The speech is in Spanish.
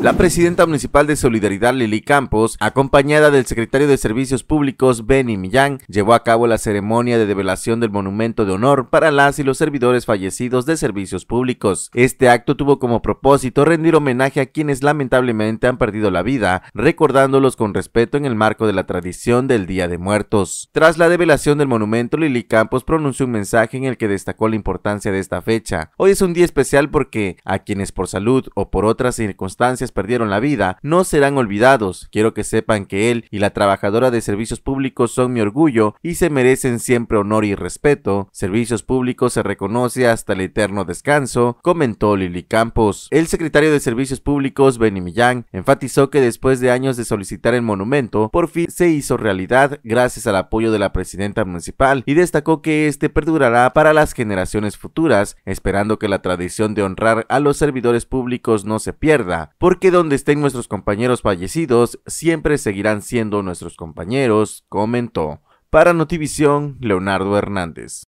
La presidenta municipal de Solidaridad Lili Campos, acompañada del secretario de Servicios Públicos Benny Millán, llevó a cabo la ceremonia de develación del monumento de honor para las y los servidores fallecidos de servicios públicos. Este acto tuvo como propósito rendir homenaje a quienes lamentablemente han perdido la vida, recordándolos con respeto en el marco de la tradición del Día de Muertos. Tras la develación del monumento, Lili Campos pronunció un mensaje en el que destacó la importancia de esta fecha. Hoy es un día especial porque a quienes por salud o por otras circunstancias perdieron la vida no serán olvidados. Quiero que sepan que él y la trabajadora de servicios públicos son mi orgullo y se merecen siempre honor y respeto. Servicios públicos se reconoce hasta el eterno descanso, comentó Lili Campos. El secretario de Servicios Públicos, Benny Millán, enfatizó que después de años de solicitar el monumento, por fin se hizo realidad gracias al apoyo de la presidenta municipal y destacó que este perdurará para las generaciones futuras, esperando que la tradición de honrar a los servidores públicos no se pierda, que donde estén nuestros compañeros fallecidos, siempre seguirán siendo nuestros compañeros, comentó. Para Notivision Leonardo Hernández.